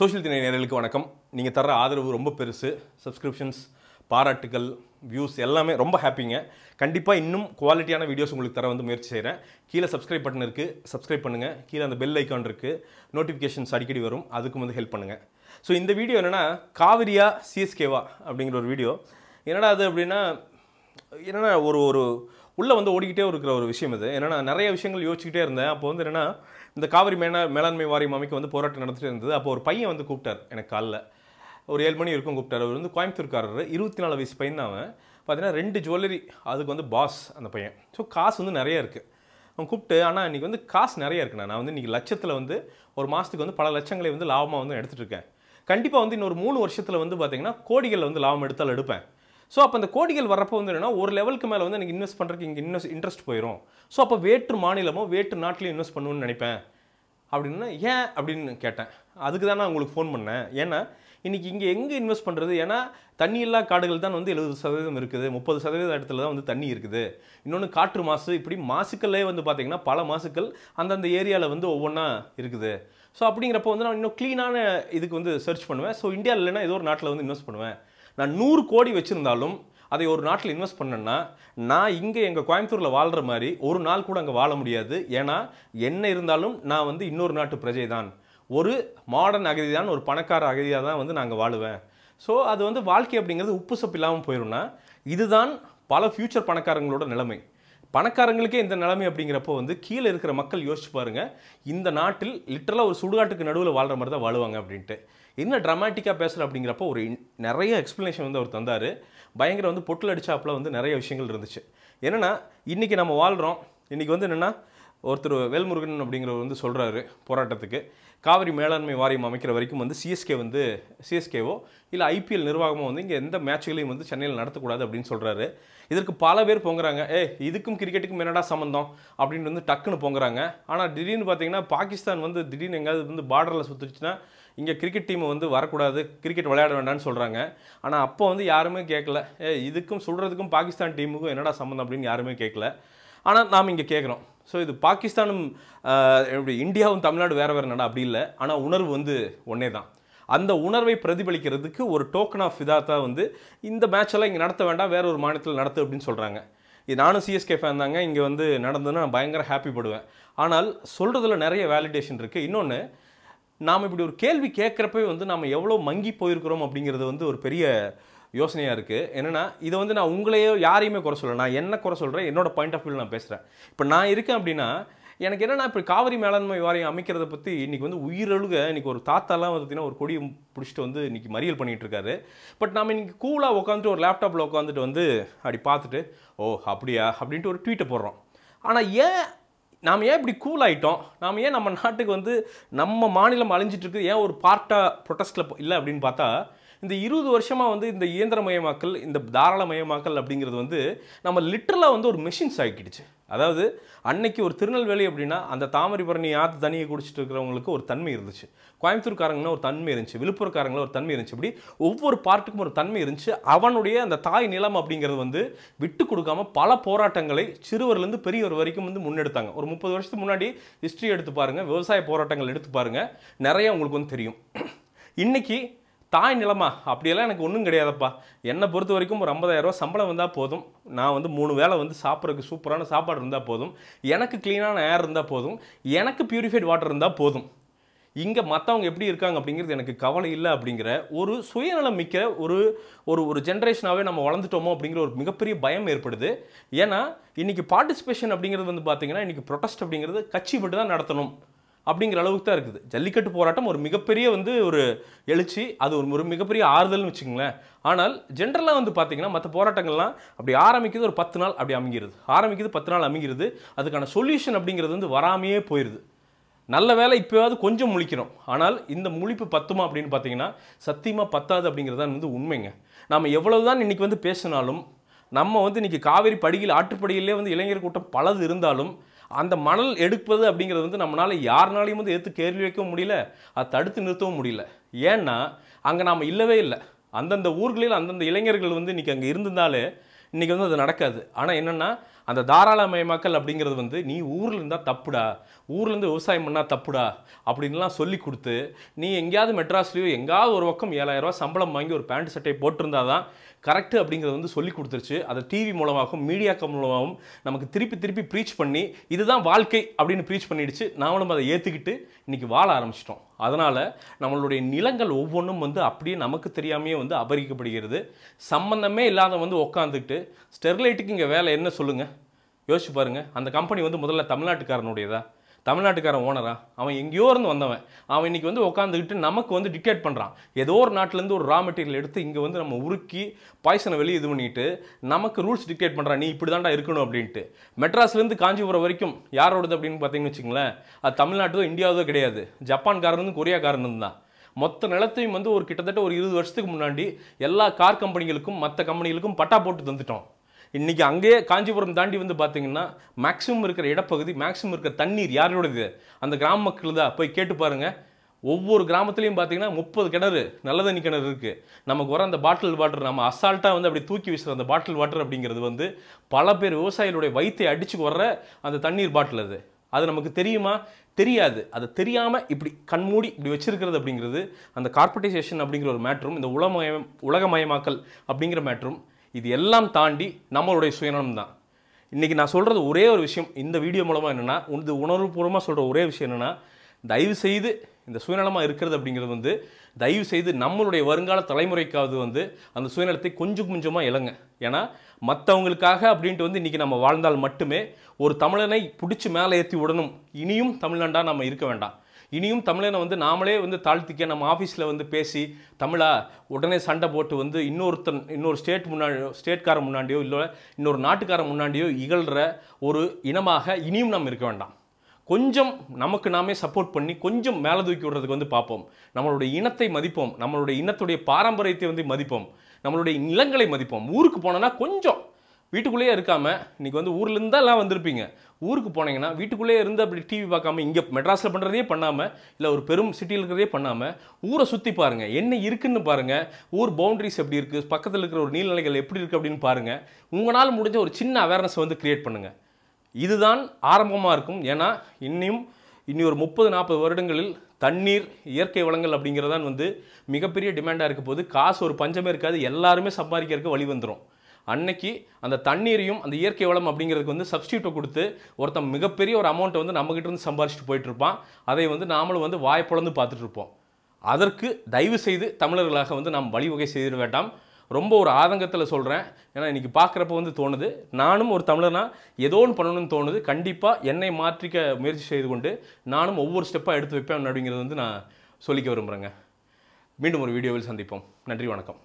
social திணை நேரலுக்கு வணக்கம் நீங்கள் தர ஆதரவு ரொம்ப பெருசு சப்ஸ்கிரிப்ஷன்ஸ் பாராட்டுகள் வியூஸ் எல்லாமே ரொம்ப ஹாப்பிங்க கண்டிப்பாக இன்னும் குவாலிட்டியான வீடியோஸ் உங்களுக்கு தர வந்து முயற்சி செய்கிறேன் கீழே சப்ஸ்கிரைப் பட்டன் இருக்குது சப்ஸ்கிரைப் பண்ணுங்கள் கீழே அந்த பெல் ஐக்கான் இருக்குது நோட்டிஃபிகேஷன்ஸ் அடிக்கடி வரும் அதுக்கும் வந்து ஹெல்ப் பண்ணுங்கள் ஸோ இந்த வீடியோ என்னென்னா காவிரியா சிஎஸ்கேவா அப்படிங்கிற ஒரு வீடியோ என்னடா அது அப்படின்னா என்னென்னா ஒரு ஒரு உள்ளே வந்து ஓடிக்கிட்டே இருக்கிற ஒரு விஷயம் இது என்னென்னா நிறைய விஷயங்கள் யோசிச்சுக்கிட்டே இருந்தேன் அப்போ வந்து என்னென்னா இந்த காவிரி மேலா மேலாண்மை வாரியம் அமைக்க வந்து போராட்டம் நடத்திட்டு இருந்தது அப்போ ஒரு பையன் வந்து கூப்பிட்டார் எனக்கு காலைல ஒரு ஏழு மணி இருக்கும் கூப்பிட்டார் அவர் வந்து கோயம்புத்தூர்காரர் இருபத்தி நாலு வயசு பையன் அவன் பார்த்தீங்கன்னா ரெண்டு ஜுவல்லரி அதுக்கு வந்து பாஸ் அந்த பையன் ஸோ காசு வந்து நிறையா இருக்குது அவன் கூப்பிட்டு ஆனால் இன்றைக்கி வந்து காசு நிறையா இருக்குண்ணா நான் வந்து இன்றைக்கி லட்சத்தில் வந்து ஒரு மாதத்துக்கு வந்து பல லட்சங்களை வந்து லாபமாக வந்து எடுத்துகிட்டு இருக்கேன் கண்டிப்பாக வந்து இன்னொரு மூணு வருஷத்தில் வந்து பார்த்திங்கன்னா கோடிகளில் வந்து லாபம் எடுத்தால் எடுப்பேன் ஸோ அப்போ அந்த கோடிகள் வரப்போ வந்து என்னென்னா ஒரு லெவலுக்கு மேலே வந்து எனக்கு இன்வெஸ்ட் பண்ணுறதுக்கு இங்கே இன்வெஸ்ட் இன்ட்ரெஸ்ட் போயிடும் ஸோ அப்போ வேற்று மாநிலமோ வேற்று நாட்டிலையும் இன்வெஸ்ட் பண்ணணும்னு நினைப்பேன் அப்படின்னு ஏன் அப்படின்னு கேட்டேன் அதுக்கு தான் நான் உங்களுக்கு ஃபோன் பண்ணேன் ஏன்னா இன்றைக்கி இங்கே எங்கே இன்வெஸ்ட் பண்ணுறது ஏன்னா தண்ணி இல்லா காடுகள் தான் வந்து எழுபது சதவீதம் இருக்குது முப்பது சதவீத இடத்துல தான் வந்து தண்ணி இருக்குது இன்னொன்று காற்று மாசு இப்படி மாசுக்கள்லேயே வந்து பார்த்திங்கன்னா பல மாசுக்கள் அந்தந்த ஏரியாவில் வந்து ஒவ்வொன்றா இருக்குது ஸோ அப்படிங்கிறப்போ வந்து நான் இன்னும் க்ளீனான இதுக்கு வந்து சர்ச் பண்ணுவேன் ஸோ இந்தியாவில் இல்லைனா ஏதோ ஒரு நாட்டில் வந்து இன்வெஸ்ட் பண்ணுவேன் நான் நூறு கோடி வச்சுருந்தாலும் அதை ஒரு நாட்டில் இன்வெஸ்ட் பண்ணேன்னா நான் இங்கே எங்கள் கோயம்புத்தூரில் வாழ்கிற மாதிரி ஒரு நாள் கூட அங்கே வாழ முடியாது ஏன்னா என்ன இருந்தாலும் நான் வந்து இன்னொரு நாட்டு பிரஜை தான் ஒரு மாடர்ன் அகதி தான் ஒரு பணக்கார அகதியாக தான் வந்து நாங்கள் வாழுவேன் ஸோ அது வந்து வாழ்க்கை அப்படிங்கிறது உப்பு சப்பு இல்லாமல் போயிடும்னா இதுதான் பல ஃப்யூச்சர் பணக்காரங்களோட நிலைமை பணக்காரங்களுக்கே இந்த நிலைமை அப்படிங்கிறப்போ வந்து கீழே இருக்கிற மக்கள் யோசிச்சு பாருங்கள் இந்த நாட்டில் லிட்டரலாக ஒரு சுடுகாட்டுக்கு நடுவில் வாழ்கிற மாதிரி தான் வாழுவாங்க அப்படின்ட்டு என்ன ட்ராமாட்டிக்காக பேசுகிற அப்படிங்கிறப்போ ஒரு நிறைய எக்ஸ்ப்ளனேஷன் வந்து அவர் தந்தார் பயங்கர வந்து பொட்டில் அடித்தாப்பில் வந்து நிறைய விஷயங்கள் இருந்துச்சு என்னென்னா இன்றைக்கி நம்ம வாழ்கிறோம் இன்றைக்கி வந்து என்னென்னா ஒருத்தர் வேல்முருகன் அப்படிங்கிறவர் வந்து சொல்கிறாரு போராட்டத்துக்கு காவிரி மேலாண்மை வாரியம் அமைக்கிற வரைக்கும் வந்து சிஎஸ்கே வந்து சிஎஸ்கேவோ இல்லை ஐபிஎல் நிர்வாகமோ வந்து இங்கே எந்த மேட்ச்களையும் வந்து சென்னையில் நடத்தக்கூடாது அப்படின்னு சொல்கிறாரு இதற்கு பல பேர் பொங்குறாங்க ஏ இதுக்கும் கிரிக்கெட்டுக்கும் என்னடா சம்மந்தம் அப்படின்னு வந்து டக்குன்னு பொங்குறாங்க ஆனால் திடீர்னு பார்த்தீங்கன்னா பாகிஸ்தான் வந்து திடீர்னு எங்கேயாவது வந்து பார்டரில் சுற்றுச்சுன்னா இங்கே கிரிக்கெட் டீம் வந்து வரக்கூடாது கிரிக்கெட் விளையாட வேண்டாம்னு சொல்கிறாங்க ஆனால் அப்போ வந்து யாருமே கேட்கல ஏ இதுக்கும் சொல்கிறதுக்கும் பாகிஸ்தான் டீமுக்கும் என்னடா சம்மந்தம் அப்படின்னு யாருமே கேட்கல ஆனால் நாம் இங்கே கேட்குறோம் ஸோ இது பாகிஸ்தானும் எப்படி இந்தியாவும் தமிழ்நாடு வேறு வேறு நடா அப்படி இல்லை ஆனால் உணர்வு வந்து ஒன்றே தான் அந்த உணர்வை பிரதிபலிக்கிறதுக்கு ஒரு டோக்கன் ஆஃப் இதாக தான் வந்து இந்த மேட்செல்லாம் இங்கே நடத்த வேண்டாம் வேறு ஒரு மாநிலத்தில் நடத்து அப்படின்னு சொல்கிறாங்க இது நானும் சிஎஸ்கே ஃபேன் தாங்க இங்கே வந்து நடந்ததுன்னா நான் பயங்கர ஹாப்பிப்படுவேன் ஆனால் சொல்கிறதுல நிறைய வேலிடேஷன் இருக்குது இன்னொன்று நாம் இப்படி ஒரு கேள்வி கேட்குறப்பே வந்து நாம் எவ்வளோ மங்கி போயிருக்கிறோம் அப்படிங்கிறது வந்து ஒரு பெரிய யோசனையாக இருக்குது என்னென்னா இதை வந்து நான் உங்களையோ யாரையுமே குறை சொல்லலை நான் என்ன குறை சொல்கிறேன் என்னோடய பாயிண்ட் ஆஃப் வியூவில் நான் பேசுகிறேன் இப்போ நான் இருக்கேன் அப்படின்னா எனக்கு என்னென்னா இப்போ காவிரி மேலாண்மை வாரியம் அமைக்கிறத பற்றி இன்றைக்கி வந்து உயிரழுக இன்றைக்கி ஒரு தாத்தாலாம் பார்த்தீங்கன்னா ஒரு கொடியை பிடிச்சிட்டு வந்து இன்றைக்கி மறியல் பண்ணிகிட்டு இருக்காரு பட் நம்ம இன்றைக்கி கூலாக உட்காந்துட்டு ஒரு லேப்டாப்பில் உட்காந்துட்டு வந்து அப்படி பார்த்துட்டு ஓ அப்படியா அப்படின்ட்டு ஒரு ட்வீட்டை போடுறோம் ஆனால் ஏன் நாம் ஏன் இப்படி கூல் ஆகிட்டோம் நாம் ஏன் நம்ம நாட்டுக்கு வந்து நம்ம மாநிலம் அழிஞ்சிட்ருக்கு ஏன் ஒரு பார்ட்டாக ப்ரொட்டஸ்டில் இல்லை அப்படின்னு பார்த்தா இந்த இருபது வருஷமாக வந்து இந்த இயந்திரமயமாக்கல் இந்த தாராளமயமாக்கல் அப்படிங்கிறது வந்து நம்ம லிட்டரலாக வந்து ஒரு மிஷின்ஸ் ஆகிக்கிடுச்சு அதாவது அன்னைக்கு ஒரு திருநெல்வேலி அப்படின்னா அந்த பரணி ஆற்று தண்ணியை குடிச்சிட்டு இருக்கிறவங்களுக்கு ஒரு தன்மை இருந்துச்சு கோயம்புத்தூர்காரங்கன்னா ஒரு தன்மை இருந்துச்சு விழுப்புரக்காரங்களும் ஒரு தன்மை இருந்துச்சு இப்படி ஒவ்வொரு பார்ட்டுக்கும் ஒரு தன்மை இருந்துச்சு அவனுடைய அந்த தாய் நிலம் அப்படிங்கிறது வந்து விட்டு கொடுக்காமல் பல போராட்டங்களை சிறுவர்லேருந்து பெரியவர் வரைக்கும் வந்து முன்னெடுத்தாங்க ஒரு முப்பது வருஷத்துக்கு முன்னாடி ஹிஸ்ட்ரி எடுத்து பாருங்கள் விவசாய போராட்டங்கள் எடுத்து பாருங்கள் நிறைய உங்களுக்கு வந்து தெரியும் இன்றைக்கி தாய் நிலமா அப்படியெல்லாம் எனக்கு ஒன்றும் கிடையாதப்பா என்னை பொறுத்த வரைக்கும் ஒரு ஐம்பதாயிரரூவா சம்பளம் வந்தால் போதும் நான் வந்து மூணு வேலை வந்து சாப்பிட்றதுக்கு சூப்பரான சாப்பாடு இருந்தால் போதும் எனக்கு க்ளீனான ஏர் இருந்தால் போதும் எனக்கு ப்யூரிஃபைட் வாட்டர் இருந்தால் போதும் இங்கே மற்றவங்க எப்படி இருக்காங்க அப்படிங்கிறது எனக்கு கவலை இல்லை அப்படிங்கிற ஒரு சுயநலம் மிக்க ஒரு ஒரு ஒரு ஜென்ரேஷனாகவே நம்ம வளர்ந்துட்டோமோ அப்படிங்கிற ஒரு மிகப்பெரிய பயம் ஏற்படுது ஏன்னா இன்றைக்கி பார்ட்டிசிபேஷன் அப்படிங்கிறது வந்து பார்த்திங்கன்னா இன்றைக்கி ப்ரொடெஸ்ட் அப்படிங்கிறது கட்சி மட்டும் தான் நடத்தணும் அப்படிங்கிற அளவுக்கு தான் இருக்குது ஜல்லிக்கட்டு போராட்டம் ஒரு மிகப்பெரிய வந்து ஒரு எழுச்சி அது ஒரு ஒரு மிகப்பெரிய ஆறுதல்னு வச்சுக்கோங்களேன் ஆனால் ஜென்ரலாக வந்து பார்த்திங்கன்னா மற்ற போராட்டங்கள்லாம் அப்படி ஆரம்பிக்கிறது ஒரு பத்து நாள் அப்படி அமைங்கிறது ஆரம்பிக்கிறது பத்து நாள் அமைங்கிறது அதுக்கான சொல்யூஷன் அப்படிங்கிறது வந்து வராமையே போயிடுது நல்ல வேலை இப்போயாவது கொஞ்சம் முழிக்கிறோம் ஆனால் இந்த முழிப்பு பத்துமா அப்படின்னு பார்த்தீங்கன்னா சத்தியமாக பத்தாது அப்படிங்கிறது தான் வந்து உண்மைங்க நாம் எவ்வளவு தான் இன்றைக்கி வந்து பேசினாலும் நம்ம வந்து இன்றைக்கி காவேரி படுகையில் ஆற்றுப்படுகையிலே வந்து இளைஞர் கூட்டம் பலது இருந்தாலும் அந்த மணல் எடுப்பது அப்படிங்கிறது வந்து நம்மளால் யாருனாலையும் வந்து எடுத்து கேள்வி வைக்கவும் முடியல அதை தடுத்து நிறுத்தவும் முடியல ஏன்னா அங்கே நாம் இல்லவே இல்லை அந்தந்த ஊர்களில் அந்தந்த இளைஞர்கள் வந்து இன்றைக்கி அங்கே இருந்திருந்தாலே இன்றைக்கி வந்து அது நடக்காது ஆனால் என்னென்னா அந்த தாராளமயமாக்கல் அப்படிங்கிறது வந்து நீ ஊரில் இருந்தால் தப்புடா ஊர்லேருந்து விவசாயம் பண்ணால் தப்புடா அப்படின்லாம் சொல்லி கொடுத்து நீ எங்கேயாவது மெட்ராஸ்லேயோ எங்கேயாவது ஒரு பக்கம் ஏழாயிரரூவா சம்பளம் வாங்கி ஒரு பேண்ட் சட்டையை போட்டிருந்தா தான் கரெக்டு அப்படிங்கிறது வந்து சொல்லி கொடுத்துருச்சு அதை டிவி மூலமாகவும் மீடியாக்க மூலமாகவும் நமக்கு திருப்பி திருப்பி ப்ரீச் பண்ணி இதுதான் வாழ்க்கை அப்படின்னு ப்ரீச் பண்ணிடுச்சு நாமளும் அதை ஏற்றுக்கிட்டு இன்றைக்கி வாழ ஆரம்பிச்சிட்டோம் அதனால் நம்மளுடைய நிலங்கள் ஒவ்வொன்றும் வந்து அப்படியே நமக்கு தெரியாமையே வந்து அபகரிக்கப்படுகிறது சம்மந்தமே இல்லாத வந்து உட்காந்துக்கிட்டு ஸ்டெர்லைட்டுக்கு இங்கே வேலை என்ன சொல்லுங்கள் யோசிச்சு பாருங்கள் அந்த கம்பெனி வந்து முதல்ல தமிழ்நாட்டுக்காரனுடையதா தமிழ்நாட்டுக்காரன் ஓனரா அவன் எங்கேயோ இருந்து வந்தவன் அவன் இன்றைக்கி வந்து உட்காந்துக்கிட்டு நமக்கு வந்து டிக்டேட் பண்ணுறான் ஏதோ ஒரு நாட்டிலேருந்து ஒரு ரா மெட்டீரியல் எடுத்து இங்கே வந்து நம்ம உருக்கி பாய்சனை வெளியே இது பண்ணிட்டு நமக்கு ரூல்ஸ் டிக்டேட் பண்ணுறான் நீ இப்படி தாண்டா இருக்கணும் அப்படின்ட்டு மெட்ராஸ்லேருந்து காஞ்சிபுரம் வரைக்கும் யாரோடது அப்படின்னு பார்த்தீங்கன்னு வச்சுங்களேன் அது தமிழ்நாட்டோ இந்தியாவதோ கிடையாது ஜப்பான்காரனும் கொரியாக்காரனும் தான் மொத்த நிலத்தையும் வந்து ஒரு கிட்டத்தட்ட ஒரு இருபது வருஷத்துக்கு முன்னாடி எல்லா கார் கம்பெனிகளுக்கும் மற்ற கம்பெனிகளுக்கும் பட்டா போட்டு தந்துட்டோம் இன்றைக்கி அங்கேயே காஞ்சிபுரம் தாண்டி வந்து பார்த்தீங்கன்னா மேக்ஸிமம் இருக்கிற இடப்பகுதி மேக்ஸிமம் இருக்கிற தண்ணீர் யாரோடது அந்த கிராம மக்கள் தான் போய் கேட்டு பாருங்கள் ஒவ்வொரு கிராமத்துலேயும் பார்த்தீங்கன்னா முப்பது கிணறு நல்ல தண்ணி கிணறு இருக்குது நமக்கு வர அந்த பாட்டில் வாட்டர் நம்ம அசால்ட்டாக வந்து அப்படி தூக்கி வீசுகிற அந்த பாட்டில் வாட்டர் அப்படிங்கிறது வந்து பல பேர் விவசாயிகளுடைய வயிற்றை அடித்து வர்ற அந்த தண்ணீர் பாட்டில் அது அது நமக்கு தெரியுமா தெரியாது அதை தெரியாமல் இப்படி கண்மூடி இப்படி வச்சிருக்கிறது அப்படிங்கிறது அந்த கார்பரேட்டைசேஷன் அப்படிங்கிற ஒரு மேட்ரும் இந்த உலகமயம் உலகமயமாக்கல் அப்படிங்கிற மேட்ரும் இது எல்லாம் தாண்டி நம்மளுடைய சுயநலம் தான் இன்றைக்கி நான் சொல்கிறது ஒரே ஒரு விஷயம் இந்த வீடியோ மூலமாக என்னென்னா இந்த உணர்வுபூர்வமாக சொல்கிற ஒரே விஷயம் என்னென்னா தயவு செய்து இந்த சுயநலமாக இருக்கிறது அப்படிங்கிறது வந்து தயவு செய்து நம்மளுடைய வருங்கால தலைமுறைக்காவது வந்து அந்த சுயநலத்தை கொஞ்சம் கொஞ்சமாக இழங்க ஏன்னா மற்றவங்களுக்காக அப்படின்ட்டு வந்து இன்றைக்கி நம்ம வாழ்ந்தால் மட்டுமே ஒரு தமிழனை பிடிச்சி மேலே ஏற்றி விடணும் இனியும் தமிழ்நாண்டாக நம்ம இருக்க வேண்டாம் இனியும் தமிழனை வந்து நாமளே வந்து தாழ்த்திக்க நம்ம ஆஃபீஸில் வந்து பேசி தமிழா உடனே சண்டை போட்டு வந்து இன்னொருத்தன் இன்னொரு ஸ்டேட் முன்னாடியோ ஸ்டேட்காரன் முன்னாடியோ இல்லை இன்னொரு நாட்டுக்காரன் முன்னாடியோ இகழ்கிற ஒரு இனமாக இனியும் நாம் இருக்க வேண்டாம் கொஞ்சம் நமக்கு நாமே சப்போர்ட் பண்ணி கொஞ்சம் மேலே தூக்கி விடுறதுக்கு வந்து பார்ப்போம் நம்மளுடைய இனத்தை மதிப்போம் நம்மளுடைய இனத்துடைய பாரம்பரியத்தை வந்து மதிப்போம் நம்மளுடைய நிலங்களை மதிப்போம் ஊருக்கு போனோன்னா கொஞ்சம் வீட்டுக்குள்ளேயே இருக்காமல் இன்றைக்கி வந்து ஊர்லேருந்து தான் எல்லாம் வந்திருப்பீங்க ஊருக்கு போனீங்கன்னா வீட்டுக்குள்ளேயே இருந்து அப்படி டிவி பார்க்காம இங்கே மெட்ராஸில் பண்ணுறதே பண்ணாமல் இல்லை ஒரு பெரும் சிட்டியில் இருக்கிறதே பண்ணாமல் ஊரை சுற்றி பாருங்கள் என்ன இருக்குதுன்னு பாருங்கள் ஊர் பவுண்ட்ரிஸ் எப்படி இருக்குது பக்கத்தில் இருக்கிற ஒரு நீர்நிலைகள் எப்படி இருக்குது அப்படின்னு பாருங்கள் உங்களால் முடிஞ்ச ஒரு சின்ன அவேர்னஸ் வந்து க்ரியேட் பண்ணுங்கள் இதுதான் ஆரம்பமாக இருக்கும் ஏன்னா இன்னும் இனி ஒரு முப்பது நாற்பது வருடங்களில் தண்ணீர் இயற்கை வளங்கள் அப்படிங்கிறதான் வந்து மிகப்பெரிய டிமாண்டாக இருக்க போது காசு ஒரு பஞ்சமே இருக்காது எல்லாருமே சம்பாதிக்கிறதுக்கு வழி வந்துடும் அன்னைக்கு அந்த தண்ணீரையும் அந்த இயற்கை வளம் அப்படிங்கிறதுக்கு வந்து சப்ஸ்டியூட்டை கொடுத்து ஒருத்தன் மிகப்பெரிய ஒரு அமௌண்ட்டை வந்து நம்மகிட்ட இருந்து சம்பாரிச்சுட்டு போயிட்டு இருப்பான் அதை வந்து நாமளும் வந்து வாய்ப்புலந்து பார்த்துட்டு இருப்போம் அதற்கு தயவு செய்து தமிழர்களாக வந்து நாம் வழிவகை செய்திட வேண்டாம் ரொம்ப ஒரு ஆதங்கத்தில் சொல்கிறேன் ஏன்னா இன்றைக்கி பார்க்குறப்ப வந்து தோணுது நானும் ஒரு தமிழனா ஏதோ ஒன்று பண்ணணும்னு தோணுது கண்டிப்பாக என்னை மாற்றிக்க முயற்சி செய்து கொண்டு நானும் ஒவ்வொரு ஸ்டெப்பாக எடுத்து வைப்பேன் அப்படிங்கிறது வந்து நான் சொல்லிக்க விரும்புகிறேங்க மீண்டும் ஒரு வீடியோவில் சந்திப்போம் நன்றி வணக்கம்